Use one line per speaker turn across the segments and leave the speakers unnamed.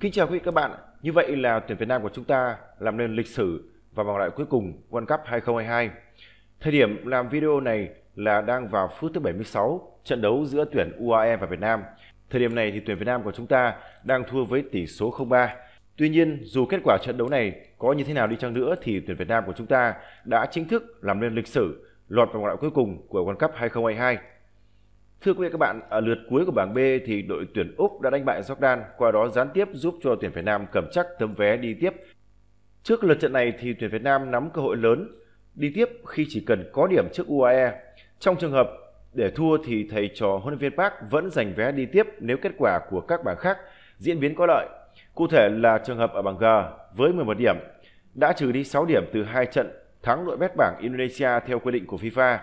Kính chào quý vị các bạn. Như vậy là tuyển Việt Nam của chúng ta làm nên lịch sử và vòng loại cuối cùng World Cup 2022. Thời điểm làm video này là đang vào phút thứ 76 trận đấu giữa tuyển UAE và Việt Nam. Thời điểm này thì tuyển Việt Nam của chúng ta đang thua với tỷ số 0-3. Tuy nhiên, dù kết quả trận đấu này có như thế nào đi chăng nữa thì tuyển Việt Nam của chúng ta đã chính thức làm nên lịch sử lọt vào vòng loại cuối cùng của World Cup 2022. Thưa quý vị các bạn, ở lượt cuối của bảng B thì đội tuyển Úc đã đánh bại Jordan, qua đó gián tiếp giúp cho tuyển Việt Nam cầm chắc tấm vé đi tiếp. Trước lượt trận này thì tuyển Việt Nam nắm cơ hội lớn đi tiếp khi chỉ cần có điểm trước UAE. Trong trường hợp để thua thì thầy trò huấn luyện viên Park vẫn giành vé đi tiếp nếu kết quả của các bảng khác diễn biến có lợi. Cụ thể là trường hợp ở bảng G với 11 điểm đã trừ đi 6 điểm từ hai trận thắng đội bét bảng Indonesia theo quy định của FIFA.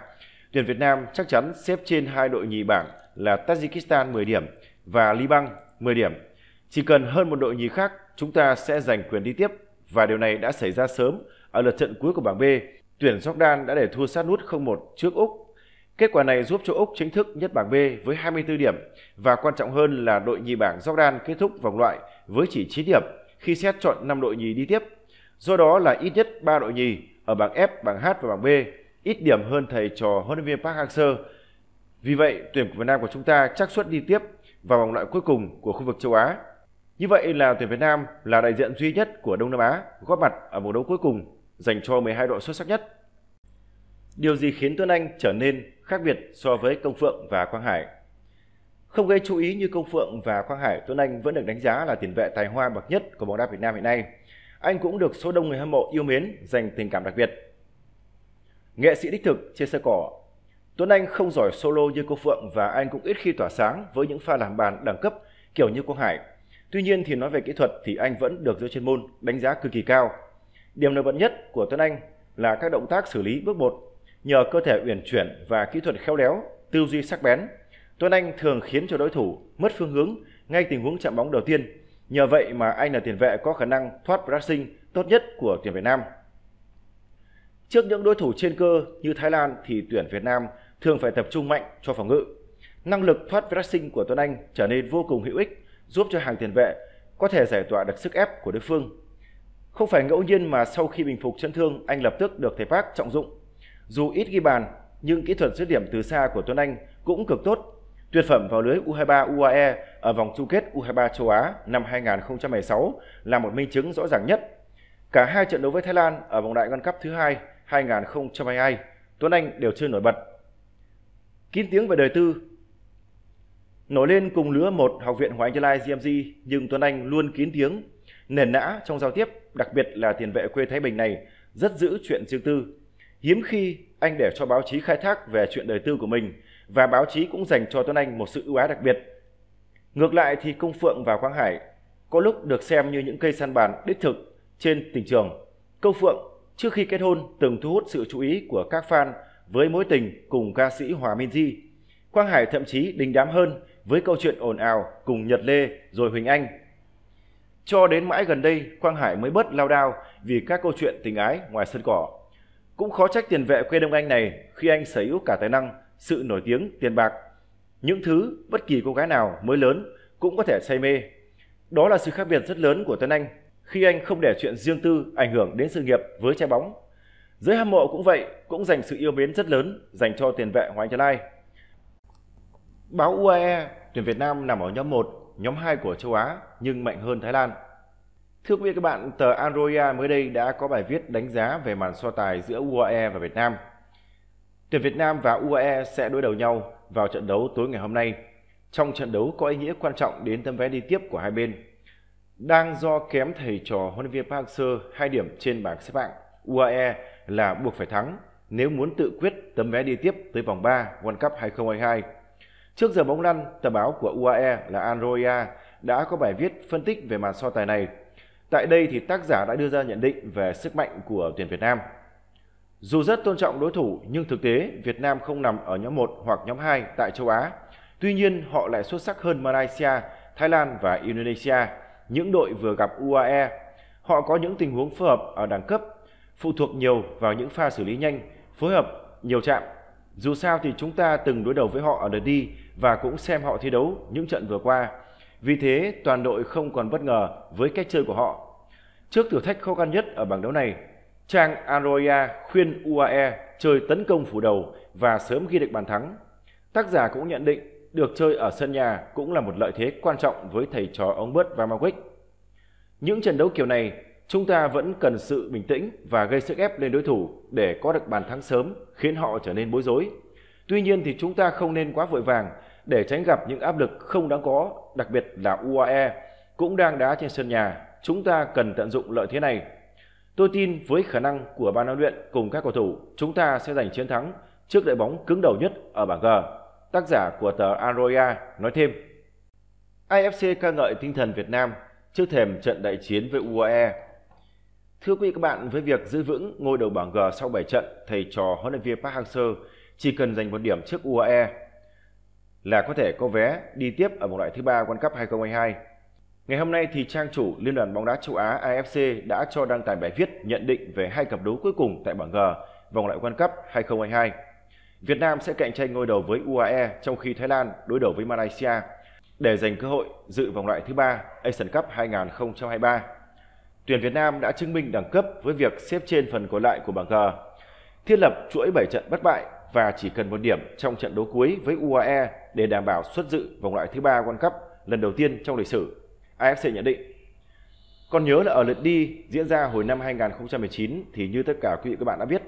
Tuyển Việt Nam chắc chắn xếp trên hai đội nhì bảng là Tajikistan 10 điểm và Liban 10 điểm. Chỉ cần hơn một đội nhì khác, chúng ta sẽ giành quyền đi tiếp và điều này đã xảy ra sớm ở lượt trận cuối của bảng B. Tuyển Jordan đã để thua sát nút 0-1 trước Úc. Kết quả này giúp cho Úc chính thức nhất bảng B với 24 điểm và quan trọng hơn là đội nhì bảng Jordan kết thúc vòng loại với chỉ 9 điểm khi xét chọn 5 đội nhì đi tiếp. Do đó là ít nhất 3 đội nhì ở bảng F, bảng H và bảng B ít điểm hơn thầy trò huấn luyện viên Park Hang-seo. Vì vậy, tuyển của Việt Nam của chúng ta chắc suất đi tiếp vào vòng loại cuối cùng của khu vực châu Á. Như vậy là tuyển Việt Nam là đại diện duy nhất của Đông Nam Á góp mặt ở vòng đấu cuối cùng dành cho 12 đội xuất sắc nhất. Điều gì khiến Tuấn Anh trở nên khác biệt so với Công Phượng và Quang Hải? Không gây chú ý như Công Phượng và Quang Hải, Tuấn Anh vẫn được đánh giá là tiền vệ tài hoa bậc nhất của bóng đá Việt Nam hiện nay. Anh cũng được số đông người hâm mộ yêu mến dành tình cảm đặc biệt. Nghệ sĩ đích thực trên sân cỏ. Tuấn Anh không giỏi solo như cô Phượng và anh cũng ít khi tỏa sáng với những pha làm bàn đẳng cấp kiểu như Quang Hải. Tuy nhiên thì nói về kỹ thuật thì anh vẫn được giới chuyên môn đánh giá cực kỳ cao. Điểm nổi bật nhất của Tuấn Anh là các động tác xử lý bước một nhờ cơ thể uyển chuyển và kỹ thuật khéo léo, tư duy sắc bén. Tuấn Anh thường khiến cho đối thủ mất phương hướng ngay tình huống chạm bóng đầu tiên. Nhờ vậy mà anh là tiền vệ có khả năng thoát pressing tốt nhất của tuyển Việt Nam. Trước những đối thủ trên cơ như Thái Lan thì tuyển Việt Nam thường phải tập trung mạnh cho phòng ngự. Năng lực thoát pressing của Tuấn Anh trở nên vô cùng hữu ích, giúp cho hàng tiền vệ có thể giải tỏa được sức ép của đối phương. Không phải ngẫu nhiên mà sau khi bình phục chấn thương, anh lập tức được thầy Park trọng dụng. Dù ít ghi bàn, nhưng kỹ thuật dứt điểm từ xa của Tuấn Anh cũng cực tốt. Tuyệt phẩm vào lưới U23 UAE ở vòng chung kết U23 châu Á năm 2016 là một minh chứng rõ ràng nhất. Cả hai trận đấu với Thái Lan ở vòng đại World Cup thứ hai 2022, Tuấn Anh đều chưa nổi bật. Kín tiếng về đời tư, Nổi lên cùng lứa một học viện Hoàng Anh Gia Lai GMG nhưng Tuấn Anh luôn kín tiếng, nền nã trong giao tiếp, đặc biệt là tiền vệ quê Thái Bình này rất giữ chuyện riêng tư. Hiếm khi anh để cho báo chí khai thác về chuyện đời tư của mình và báo chí cũng dành cho Tuấn Anh một sự ưu ái đặc biệt. Ngược lại thì Công Phượng và Quang Hải có lúc được xem như những cây săn bàn đích thực trên tình trường. Công Phượng Trước khi kết hôn, từng thu hút sự chú ý của các fan với mối tình cùng ca sĩ Hòa Minh Di. Quang Hải thậm chí đình đám hơn với câu chuyện ồn ào cùng Nhật Lê rồi Huỳnh Anh. Cho đến mãi gần đây, Quang Hải mới bớt lao đao vì các câu chuyện tình ái ngoài sân cỏ. Cũng khó trách tiền vệ quê Đông Anh này khi anh sở hữu cả tài năng, sự nổi tiếng, tiền bạc. Những thứ bất kỳ cô gái nào mới lớn cũng có thể say mê. Đó là sự khác biệt rất lớn của Tuấn Anh khi anh không để chuyện riêng tư ảnh hưởng đến sự nghiệp với trái bóng. Giới hâm mộ cũng vậy, cũng dành sự yêu mến rất lớn dành cho tiền vệ Hoàng Trấn Lai. Báo UAE, tuyển Việt Nam nằm ở nhóm 1, nhóm 2 của châu Á nhưng mạnh hơn Thái Lan. Thưa quý vị các bạn, tờ Androia mới đây đã có bài viết đánh giá về màn so tài giữa UAE và Việt Nam. Tuyển Việt Nam và UAE sẽ đối đầu nhau vào trận đấu tối ngày hôm nay. Trong trận đấu có ý nghĩa quan trọng đến tấm vé đi tiếp của hai bên đang do kém thầy trò huấn luyện viên Park Hang-seo 2 điểm trên bảng xếp hạng UAE là buộc phải thắng nếu muốn tự quyết tấm vé đi tiếp tới vòng 3 World Cup 2022. Trước giờ bóng lăn, tờ báo của UAE là Androia đã có bài viết phân tích về màn so tài này. Tại đây thì tác giả đã đưa ra nhận định về sức mạnh của tuyển Việt Nam. Dù rất tôn trọng đối thủ nhưng thực tế Việt Nam không nằm ở nhóm 1 hoặc nhóm 2 tại châu Á. Tuy nhiên họ lại xuất sắc hơn Malaysia, Thái Lan và Indonesia – những đội vừa gặp UAE. Họ có những tình huống phù hợp ở đẳng cấp, phụ thuộc nhiều vào những pha xử lý nhanh, phối hợp nhiều chạm. Dù sao thì chúng ta từng đối đầu với họ ở lượt đi và cũng xem họ thi đấu những trận vừa qua. Vì thế, toàn đội không còn bất ngờ với cách chơi của họ. Trước thử thách khó khăn nhất ở bảng đấu này, Trang Arroya khuyên UAE chơi tấn công phủ đầu và sớm ghi được bàn thắng. Tác giả cũng nhận định được chơi ở sân nhà cũng là một lợi thế quan trọng với thầy trò ông Bớt và Mawick. Những trận đấu kiểu này, chúng ta vẫn cần sự bình tĩnh và gây sức ép lên đối thủ để có được bàn thắng sớm khiến họ trở nên bối rối. Tuy nhiên thì chúng ta không nên quá vội vàng để tránh gặp những áp lực không đáng có, đặc biệt là UAE cũng đang đá trên sân nhà. Chúng ta cần tận dụng lợi thế này. Tôi tin với khả năng của ban huấn luyện cùng các cầu thủ, chúng ta sẽ giành chiến thắng trước đội bóng cứng đầu nhất ở bảng G. Tác giả của tờ Aroya nói thêm, AFC ca ngợi tinh thần Việt Nam trước thềm trận đại chiến với UAE. Thưa quý vị các bạn, với việc giữ vững ngôi đầu bảng G sau 7 trận, thầy trò huấn luyện viên Park Hang-seo chỉ cần giành một điểm trước UAE là có thể có vé đi tiếp ở vòng loại thứ ba World Cup 2022. Ngày hôm nay thì trang chủ Liên đoàn bóng đá châu Á AFC đã cho đăng tải bài viết nhận định về hai cặp đấu cuối cùng tại bảng G vòng loại World Cup 2022. Việt Nam sẽ cạnh tranh ngôi đầu với UAE trong khi Thái Lan đối đầu với Malaysia để giành cơ hội dự vòng loại thứ ba Asian Cup 2023. Tuyển Việt Nam đã chứng minh đẳng cấp với việc xếp trên phần còn lại của bảng G, thiết lập chuỗi 7 trận bất bại và chỉ cần một điểm trong trận đấu cuối với UAE để đảm bảo xuất dự vòng loại thứ ba World Cup lần đầu tiên trong lịch sử. AFC nhận định còn nhớ là ở lượt đi diễn ra hồi năm 2019 thì như tất cả quý vị các bạn đã biết,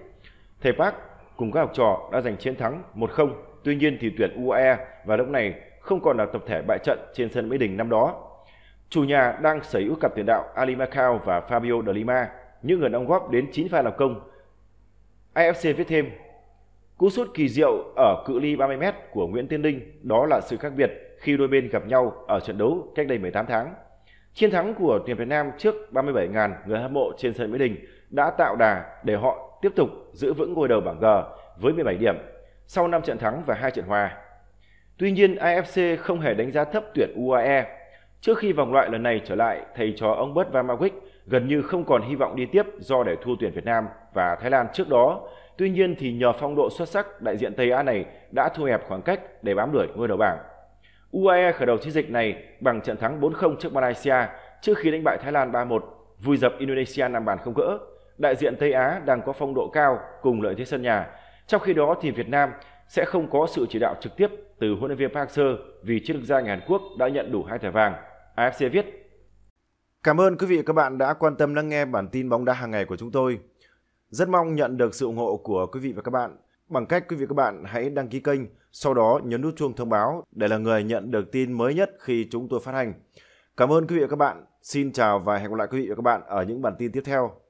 thầy Park cùng các học trò đã giành chiến thắng 1-0. Tuy nhiên thì tuyển UAE và lúc này không còn là tập thể bại trận trên sân Mỹ Đình năm đó. Chủ nhà đang sở hữu cặp tiền đạo Ali Macau và Fabio De Lima, những người đóng góp đến 9 pha lập công. AFC viết thêm, cú sút kỳ diệu ở cự ly 30m của Nguyễn Tiên Linh đó là sự khác biệt khi đôi bên gặp nhau ở trận đấu cách đây 18 tháng. Chiến thắng của tuyển Việt Nam trước 37.000 người hâm mộ trên sân Mỹ Đình đã tạo đà để họ tiếp tục giữ vững ngôi đầu bảng G với 17 điểm sau 5 trận thắng và 2 trận hòa. Tuy nhiên, AFC không hề đánh giá thấp tuyển UAE. Trước khi vòng loại lần này trở lại, thầy trò ông Bert marwijk gần như không còn hy vọng đi tiếp do để thua tuyển Việt Nam và Thái Lan trước đó. Tuy nhiên thì nhờ phong độ xuất sắc, đại diện Tây Á này đã thu hẹp khoảng cách để bám đuổi ngôi đầu bảng. UAE khởi đầu chiến dịch này bằng trận thắng 4-0 trước Malaysia trước khi đánh bại Thái Lan 3-1, vùi dập Indonesia 5 bàn không gỡ đại diện Tây Á đang có phong độ cao cùng lợi thế sân nhà. Trong khi đó thì Việt Nam sẽ không có sự chỉ đạo trực tiếp từ huấn luyện viên Park seo vì chiến lược gia người Hàn Quốc đã nhận đủ hai thẻ vàng. AFC viết. Cảm ơn quý vị và các bạn đã quan tâm lắng nghe bản tin bóng đá hàng ngày của chúng tôi. Rất mong nhận được sự ủng hộ của quý vị và các bạn bằng cách quý vị và các bạn hãy đăng ký kênh, sau đó nhấn nút chuông thông báo để là người nhận được tin mới nhất khi chúng tôi phát hành. Cảm ơn quý vị và các bạn. Xin chào và hẹn gặp lại quý vị và các bạn ở những bản tin tiếp theo.